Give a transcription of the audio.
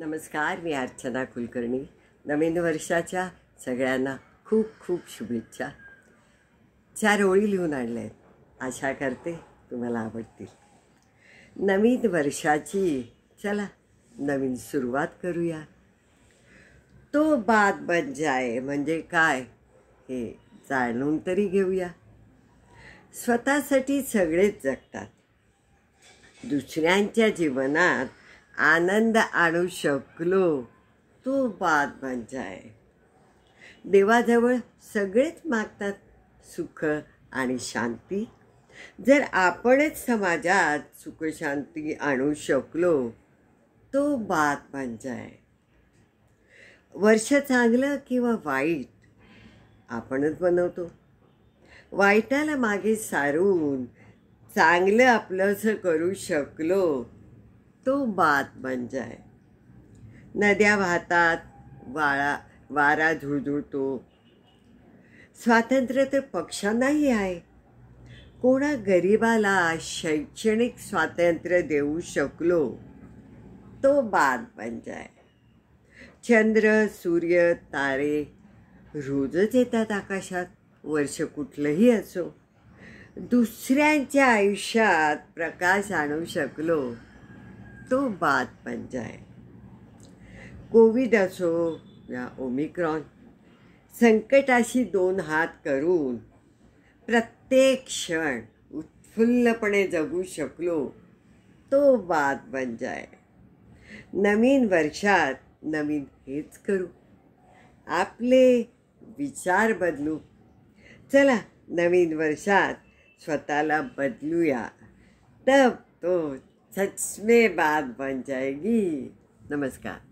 नमस्कार मी अर्चना कुलकर्णी नवीन वर्षाच्या सगळ्यांना खूप खूप शुभेच्छा चार ओळी लिहून आणल्या आहेत आशा करते तुम्हाला आवडतील नवीन वर्षाची चला नवीन सुरुवात करूया तो बात बन जाय म्हणजे काय हे जाणून तरी घेऊया स्वतःसाठी सगळेच जगतात दुसऱ्यांच्या जीवनात आनंद आणू शकलो तो बाद म्हणजे आहे देवाजवळ सगळेच मागतात सुख आणि शांती जर आपणच समाजात सुखशांती आणू शकलो तो बाद म्हणजे आहे वर्ष चांगलं किंवा वाईट आपणच बनवतो वाईटाला मागे सारून चांगलं आपलंसं करू शकलो तो बात बन जाए नद्या वाहतात वाळा वारा झुळझुळतो स्वातंत्र्य तर पक्षांनाही आहे कोणा गरिबाला शैक्षणिक स्वातंत्र्य देऊ शकलो तो बात बन जाय चंद्र सूर्य तारे रोजच येतात आकाशात वर्ष कुठलंही असो दुसऱ्यांच्या आयुष्यात प्रकाश आणू शकलो तो बात बन जाए कोविड असो या ओमिक्रॉन संकटाशी दोन हात करून प्रत्येक क्षण उत्फुल्लपणे जगू शकलो तो बात बन जाय नवीन वर्षात नवीन हेच करू आपले विचार बदलू चला नवीन वर्षात स्वतःला बदलूया तब तो सच में बात बन जाएगी नमस्कार